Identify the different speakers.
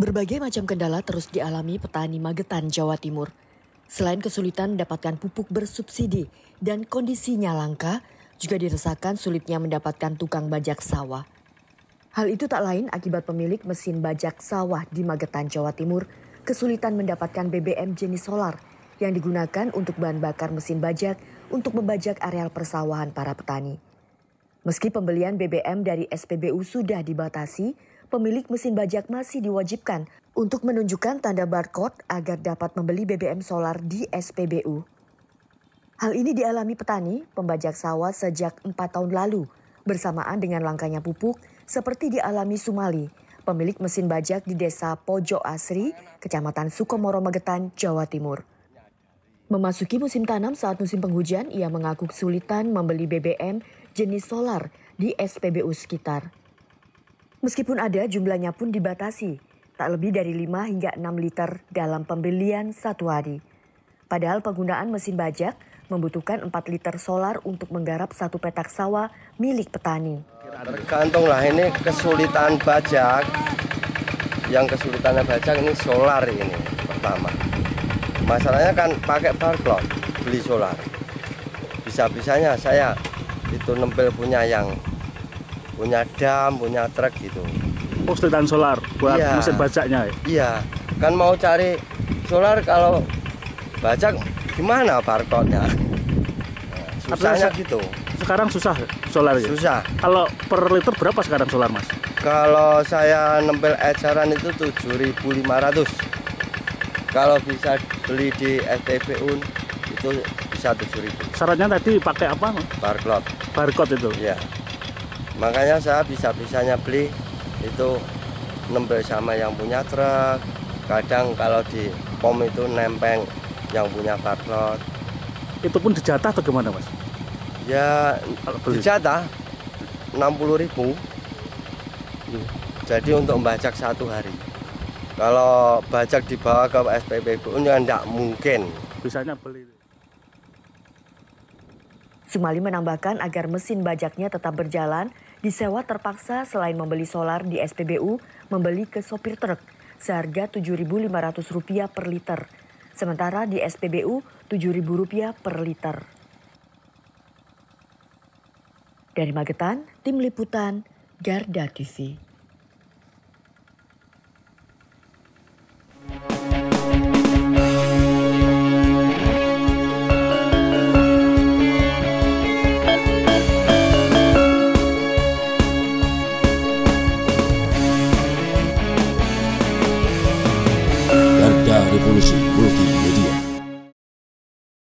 Speaker 1: Berbagai macam kendala terus dialami petani Magetan, Jawa Timur. Selain kesulitan mendapatkan pupuk bersubsidi dan kondisinya langka, juga dirasakan sulitnya mendapatkan tukang bajak sawah. Hal itu tak lain akibat pemilik mesin bajak sawah di Magetan, Jawa Timur, kesulitan mendapatkan BBM jenis solar yang digunakan untuk bahan bakar mesin bajak untuk membajak areal persawahan para petani. Meski pembelian BBM dari SPBU sudah dibatasi, pemilik mesin bajak masih diwajibkan untuk menunjukkan tanda barcode agar dapat membeli BBM solar di SPBU. Hal ini dialami petani pembajak sawah sejak empat tahun lalu bersamaan dengan langkahnya pupuk seperti dialami Sumali, pemilik mesin bajak di desa Pojo Asri, kecamatan Sukomoro, Magetan, Jawa Timur. Memasuki musim tanam saat musim penghujan, ia mengaku kesulitan membeli BBM jenis solar di SPBU sekitar. Meskipun ada, jumlahnya pun dibatasi, tak lebih dari 5 hingga 6 liter dalam pembelian satu hari. Padahal penggunaan mesin bajak membutuhkan 4 liter solar untuk menggarap satu petak sawah milik petani.
Speaker 2: Tergantung lah ini kesulitan bajak. Yang kesulitannya bajak ini solar ini pertama. Masalahnya kan pakai barcode beli solar. Bisa-bisanya saya itu nempel punya yang punya dam punya truk gitu oh setelan solar buat iya. mesin bajaknya ya? iya kan mau cari solar kalau bajak gimana barcode-nya
Speaker 1: susahnya
Speaker 2: gitu sekarang susah solar ya? susah kalau per liter berapa sekarang solar mas? kalau saya nempel eceran itu 7500 kalau bisa beli di STPU itu bisa 7000 syaratnya tadi pakai apa? barcode barcode itu? iya makanya saya bisa-bisanya beli itu nembel sama yang punya truk kadang kalau di pom itu nempeng yang punya parlot itu pun dijatah atau gimana mas? ya dijatah 60 ribu hmm. jadi untuk membajak satu hari kalau bajak dibawa ke SPBU tidak ya mungkin bisanya beli
Speaker 1: Sumali menambahkan agar mesin bajaknya tetap berjalan, disewa terpaksa selain membeli solar di SPBU, membeli ke sopir truk seharga Rp7.500 per liter. Sementara di SPBU Rp7.000 per liter. Dari Magetan, Tim Liputan, Garda TV.